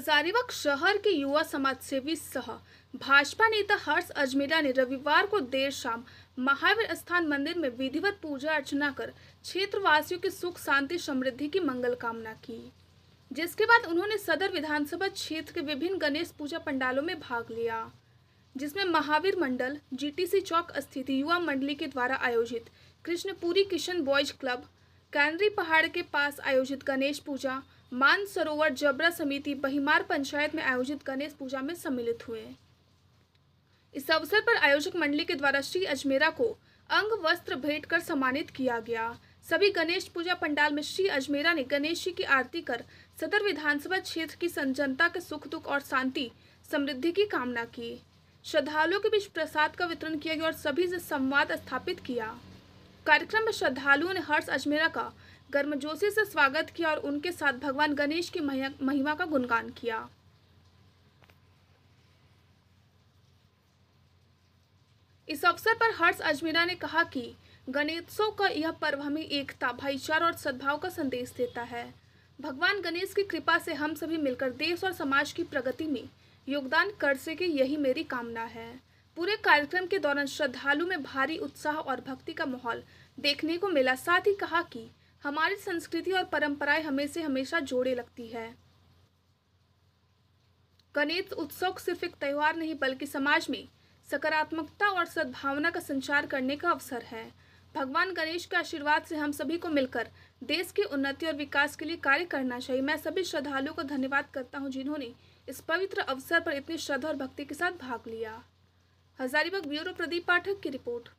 हजारीबाग शहर के युवा समाज सेवी सह भाजपा नेता हर्ष अजमेरा ने रविवार को देर शाम महावीर स्थान मंदिर में विधिवत पूजा अर्चना कर क्षेत्रवासियों की सुख शांति समृद्धि की मंगल कामना की जिसके बाद उन्होंने सदर विधानसभा क्षेत्र के विभिन्न गणेश पूजा पंडालों में भाग लिया जिसमें महावीर मंडल जीटीसी चौक स्थित युवा मंडली के द्वारा आयोजित Krishnapuri Kishan boys club Canary पहाड़ के पास आयोजित गणेश पूजा मानसरोवर जबरा समिति बहिमार पंचायत में आयोजित गणेश पूजा में सम्मिलित हुए इस अवसर पर आयोजक मंडली के द्वारा श्री अजमेरा को अंग वस्त्र भेंट कर सम्मानित किया गया सभी गणेश पूजा पंडाल में श्री अजमेरा ने गणेश जी की आरती कर सदर विधानसभा क्षेत्र की जनता के सुख दुख और शांति समृद्धि की कामना की श्रद्धालुओं के बीच प्रसाद का वितरण किया गया और सभी से संवाद स्थापित किया कार्यक्रम में श्रद्धालुओं ने हर्ष अजमेरा का गर्मजोशी से स्वागत किया और उनके साथ भगवान गणेश की महिमा का गुणगान किया इस अवसर पर हर्ष अजमेरा ने कहा कि गणेशोत्सव का यह पर्व हमें एकता भाईचारा और सद्भाव का संदेश देता है भगवान गणेश की कृपा से हम सभी मिलकर देश और समाज की प्रगति में योगदान कर सके यही मेरी कामना है पूरे कार्यक्रम के दौरान श्रद्धालु में भारी उत्साह और भक्ति का माहौल देखने को मिला साथ ही कहा कि हमारी संस्कृति और परंपराएं हमें से हमेशा जोड़े लगती है गणेश उत्सव सिर्फ एक त्यौहार नहीं बल्कि समाज में सकारात्मकता और सद्भावना का संचार करने का अवसर है भगवान गणेश के आशीर्वाद से हम सभी को मिलकर देश की उन्नति और विकास के लिए कार्य करना चाहिए मैं सभी श्रद्धालुओं को धन्यवाद करता हूँ जिन्होंने इस पवित्र अवसर पर इतनी श्रद्धा और भक्ति के साथ भाग लिया हजारीबाग ब्यूरो प्रदीप पाठक की रिपोर्ट